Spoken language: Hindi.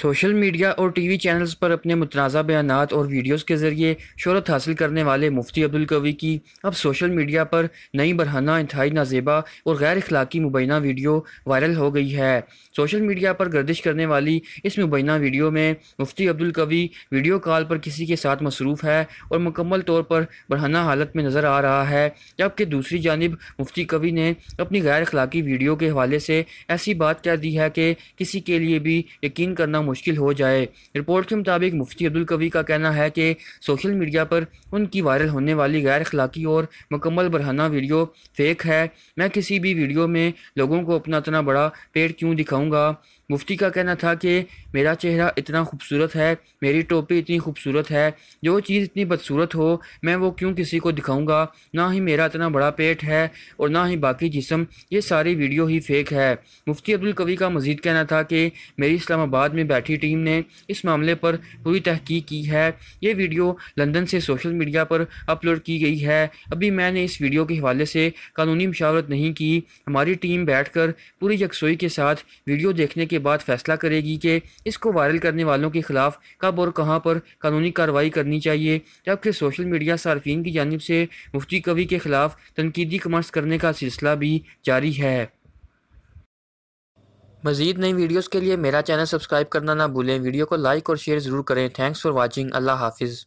सोशल मीडिया और टीवी चैनल्स पर अपने मुतनाज़ा बयान और वीडियोस के ज़रिए शहरत हासिल करने वाले मुफ्ती अब्दुल कवी की अब सोशल मीडिया पर नई बरहाना इंतहाई नाजेबा और गैर अखलाकी मुबैना वीडियो वायरल हो गई है सोशल मीडिया पर गर्दिश करने वाली इस मुबैना वीडियो में मुफ्ती अब्दुल कवी वीडियो कॉल पर किसी के साथ मसरूफ़ है और मुकम्मल तौर पर बरहाना हालत में नज़र आ रहा है जबकि दूसरी जानब मुफ्ती कवी ने अपनी गैर अखलाकी वीडियो के हवाले से ऐसी बात कह दी है कि किसी के लिए भी यकीन करना मुश्किल हो जाए रिपोर्ट के मुताबिक मुफ्ती अब्दुल कवी का कहना है कि सोशल मीडिया पर उनकी वायरल होने वाली गैर अखलाकी और मुकम्मल बरहाना वीडियो फेक है मैं किसी भी वीडियो में लोगों को अपना इतना बड़ा पेड़ क्यों दिखाऊंगा मुफ्ती का कहना था कि मेरा चेहरा इतना खूबसूरत है मेरी टोपी इतनी खूबसूरत है जो चीज़ इतनी बदसूरत हो मैं वो क्यों किसी को दिखाऊंगा ना ही मेरा इतना बड़ा पेट है और ना ही बाकी जिसम ये सारी वीडियो ही फेक है मुफ्ती अब्दुल कवी का मजीद कहना था कि मेरी इस्लामाबाद में बैठी टीम ने इस मामले पर पूरी तहकीक की है ये वीडियो लंदन से सोशल मीडिया पर अपलोड की गई है अभी मैंने इस वीडियो के हवाले से कानूनी मशावरत नहीं की हमारी टीम बैठ कर पूरी यकसोई के साथ वीडियो देखने के बाद फैसला करेगी कि इसको वायरल करने वालों के खिलाफ कब और कहाँ पर कानूनी कार्रवाई करनी चाहिए जबकि सोशल मीडिया सार्फिन की जानब से मुफ्ती कवि के खिलाफ तनकीदी कमर्स करने का सिलसिला भी जारी है मजीद नई वीडियोस के लिए मेरा चैनल सब्सक्राइब करना ना भूलें वीडियो को लाइक और शेयर ज़रूर करें थैंक्स फॉर वॉचिंग अल्लाह हाफिज़